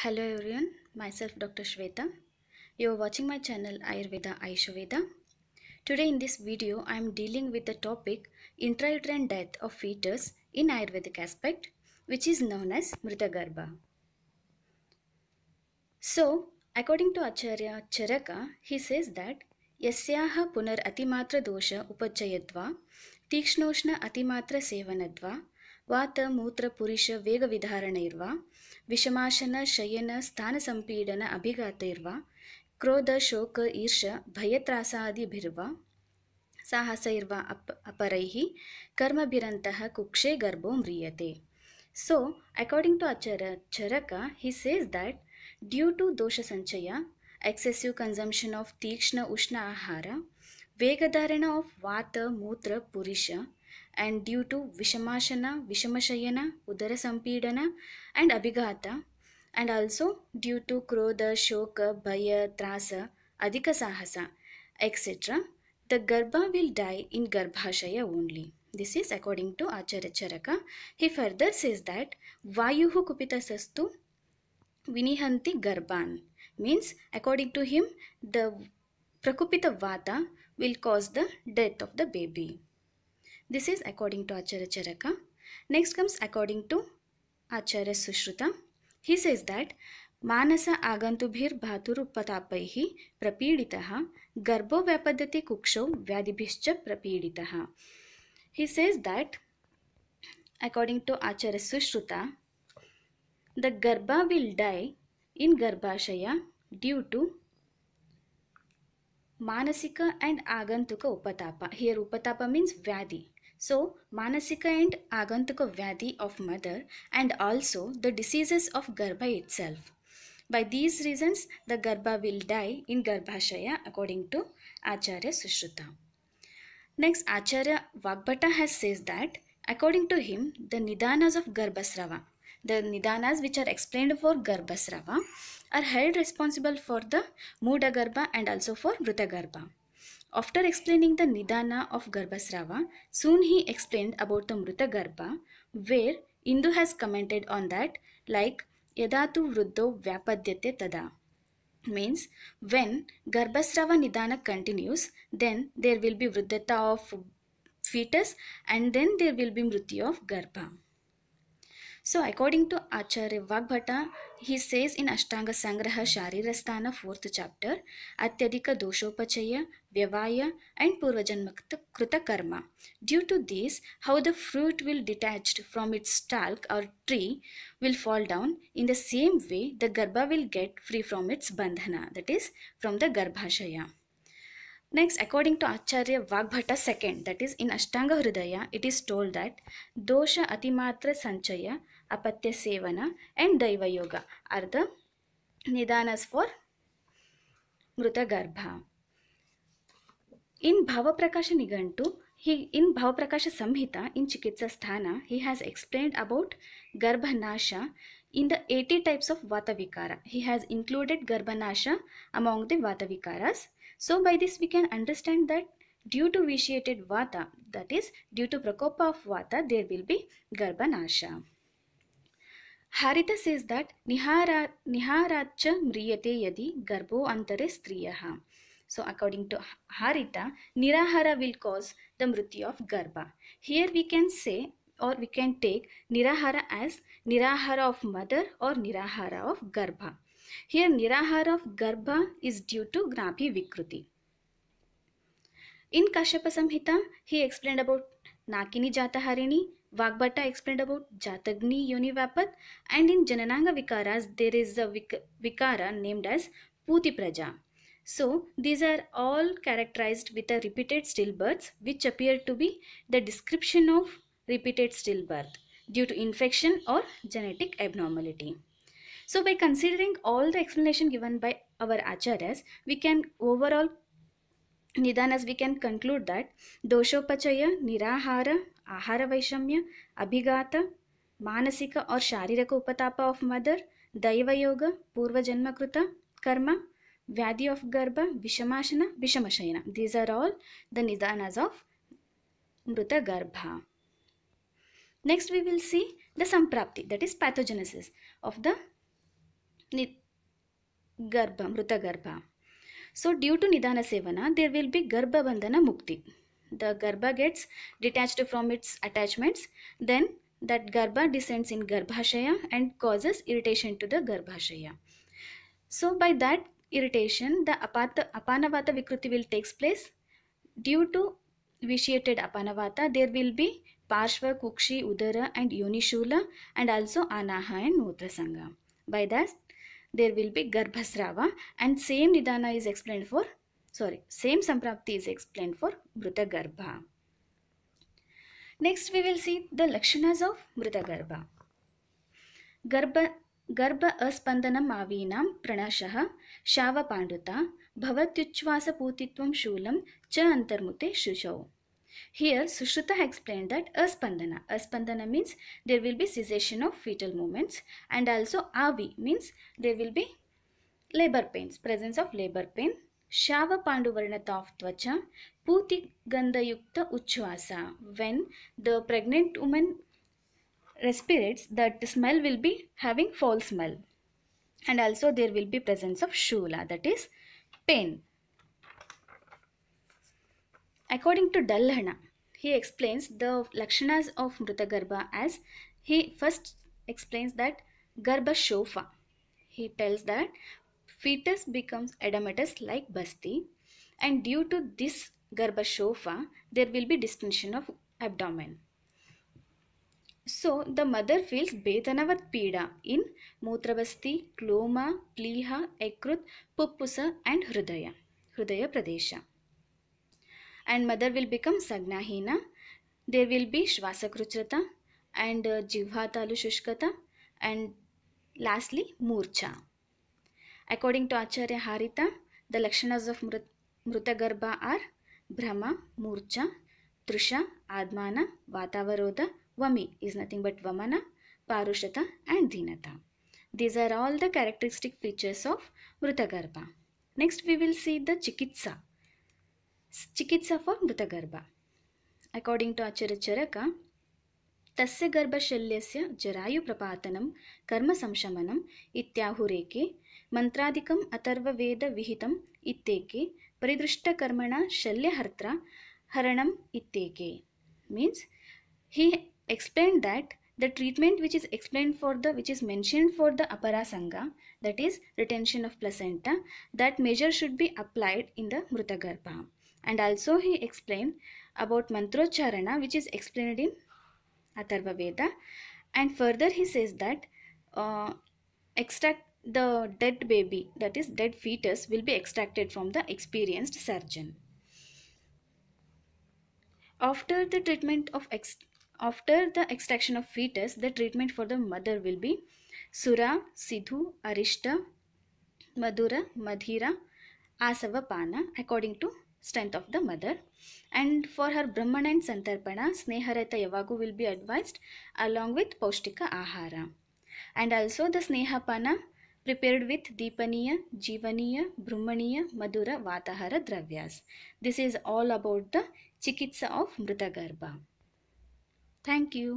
Hello everyone, myself Dr. Shweta. You are watching my channel Ayurveda Aishveda. Today in this video, I am dealing with the topic intrauterine death of fetus in Ayurvedic aspect which is known as Mritagarbha. So, according to Acharya Charaka, he says that यस्याः पुनरतिमात्रदोष उपचयद्वा तीक्ष्णोष्ण अतिमात्रसेवनद्वा ವಾತ ಮೂತ್ರ ಪುರುಷ ವೇಗ ವಿಧಾರಣೆ ಇರುವ ವಿಷಮಾಶನ ಶಯನ ಸ್ಥಾನ ಸಂಪೀಡನ ಅಭಿಘಾತ ಇರುವ ಕ್ರೋಧ ಶೋಕ ಈರ್ಷ ಬಿರುವ ಸಾಹಸ ಇರುವ ಅಪ್ ಅಪರೈಹಿ ಕರ್ಮಭಿರಂತಹ ಕುಕ್ಷೆ ಗರ್ಭೋ ಮ್ರಿಯತೆ ಸೊ ಅಕಾರ್ಡಿಂಗ್ ಟು ಅಚರ Charaka he says that due to ದೋಷ ಸಂಚಯ ಎಕ್ಸೆಸಿವ್ ಕನ್ಸಂಪ್ಷನ್ ಆಫ್ ತೀಕ್ಷ್ಣ ಉಷ್ಣ ಆಹಾರ ವೇಗಧಾರಣ ಆಫ್ ವಾತ ಮೂತ್ರ ಪುರುಷ and due to Vishamashana, Vishamashayana, Udara Sampidana and Abhigata and also due to Krodha, Shoka, Bhaya, Trasa, Adhika Sahasa etc. The Garbha will die in Garbhashaya only. This is according to Acharya Charaka. He further says that Vayuhu Kupitasastu Vinihanti Garban means according to him the Prakupita Vata will cause the death of the baby. This is according to Acharya Charaka. Next comes according to Acharya Sushruta. He says that Manasa agantubhir bhaturupatapaihi ha garbo vyapadati kuksho vyadibhischa ha. He says that according to Acharya Sushruta, the garba will die in garba shaya due to manasika and agantuka upatapa. Here upatapa means vyadi. So, Manasika and Agantuka Vyadi of mother and also the diseases of Garbha itself. By these reasons, the Garbha will die in Garbhashaya according to Acharya Sushruta. Next, Acharya Vagbata has says that according to him, the Nidanas of Garbhasrava, the Nidanas which are explained for Garbhasrava, are held responsible for the muda garba and also for Vrutagarbha. After explaining the Nidana of Garbhasrava, soon he explained about the Mruta Garbha, where Indu has commented on that, like Yadatu Vruddho Vyapadyate Tada means when Garbhasrava Nidana continues, then there will be Vruddhata of fetus and then there will be Mruti of Garbha. So according to Acharya Vagbhata, he says in Ashtanga Sangraha Sharirasthana 4th chapter, Atyadika Doshopachaya, Vyavaya and Purvajanmakta Kruta Karma. Due to this, how the fruit will detached from its stalk or tree will fall down. In the same way, the Garba will get free from its bandhana, that is from the Garbhashaya. Next, according to Acharya Vagbhata second, that is in Ashtanga Hridaya, it is told that Dosha Atimatra Sanchaya अपत्य सेवन and दैव योग अर्थ निदान for मृत गर्भ इन भाव प्रकाश निघंटु ही इन भाव प्रकाश संहिता इन चिकित्सा स्थान हि हाज एक्सप्लेन्ड अबउट गर्भनाश in the eighty types of वातविकार हि हैज इंक्लूडेड गर्भनाश अमोंग द वातविकार so by this we can understand that due to vitiated वात दट इस ड्यू टू प्रकोप ऑफ वात देर विल बी गर्भनाश Harita says that Nihara, Niharacha mriyate yadi garbo antare striyaha. So according to Harita, Nirahara will cause the mrityu of garba. Here we can say or we can take Nirahara as Nirahara of mother or Nirahara of garbha. Here Nirahara of garbha is due to Gnabhi Vikruti. In Kashyapa Samhita, he explained about Nakini Jataharini Vagbhata explained about Jatagni Yonivapat and in Janananga Vikaras there is a vik Vikara named as putiprajam. So these are all characterized with a repeated stillbirths which appear to be the description of repeated stillbirth due to infection or genetic abnormality. So by considering all the explanation given by our acharyas, we can overall Nidanas we can conclude that Doshopachaya, Nirahara, आहार वैषम्य अभिघात मानसिक और शारीरिक उपताप of mother दैवयोग पूर्वजन्मकृत कर्म व्याधि of गर्भ विषमाशन विषमशयन these are all the निदानज ऑफ मृत गर्भ next we will see the संप्राप्ति that is pathogenesis of the गर्भ मृत गर्भ सो ड्यू टू निदान सेवना देर विल बी गर्भबंधन मुक्ति the garba gets detached from its attachments then that garba descends in garbhashaya and causes irritation to the garbhashaya so by that irritation the apata, apanavata vikruti will takes place due to vitiated apanavata there will be parshva kukshi udara and yonishula and also anaha and nutrasanga by that there will be garbhasrava and same nidana is explained for sorry same samprapti is explained for mruta garbha next we will see the lakshanas of mruta garbha garbha गर्भ अस्पंदनम आवीना प्रणशः शावपांडुता भवत्युच्छ्वासपूति शूलम च अंतर्मुते शुशौ here Sushruta explain that अस्पंदन अस्पंदन means there will be cessation of fetal movements and also आवी means there will be labour pains presence of labour pain Shava of Tvacha, Puti Gandayukta Uchvasa. When the pregnant woman respirates, that smell will be having false smell. And also there will be presence of Shula, that is pain. According to Dalhana, he explains the lakshanas of Mrutagarbha as he first explains that Garbha Shofa. He tells that fetus becomes edematous like basti and due to this garbhashofa there will be distension of abdomen. So the mother feels bedanavat Pida in Mutrabasti, Kloma, Pliha, Ekrut, Puppusa and Hrudaya, Hrudaya Pradesha. And mother will become Sagnahina. There will be Shvasakruchata and uh, shushkata, and lastly Murcha. According to Acharya Harita, the lakshanas of Mrutagarbha are Brahma, Murcha, Trusha, Admana, Vatavaroda, Vami is nothing but Vamana, Parushata and Dhinata. These are all the characteristic features of Mrutagarbha. Next we will see the Chikitsa. Chikitsa for Mrutagarbha. According to Acharya Charaka, तस्य गर्भशल्यस्य जरायुप्रपातनं कर्मसंशमनम् इत्याहुरेके मंत्रक अथर्वेद विहित इतके परदृष्टकर्मण शल्यहर्त्र हरण इतके mean he explain that the treatment which is explain for the which is mention for the अपरा संग that is retention of placenta that measure should be applied in the मृतगर्भ and also he explain about मंत्रोच्चारण which is explained in Atharvaveda and further he says that extract the dead baby that is dead fetus will be extracted from the experienced surgeon. After the treatment of after the extraction of fetus, the treatment for the mother will be Sura, Sidhu, Arishta, Madura, Madhira, Asavapana according to strength of the mother. And for her Brahman and Santarpana, Sneharata Yavagu will be advised along with Paushtika Ahara. And also the Snehapana prepared with Deepaniya, Jivaniya, Brahmaniya, Madura, Vatahara Dravyas. This is all about the Chikitsa of mrutagarbha Thank you.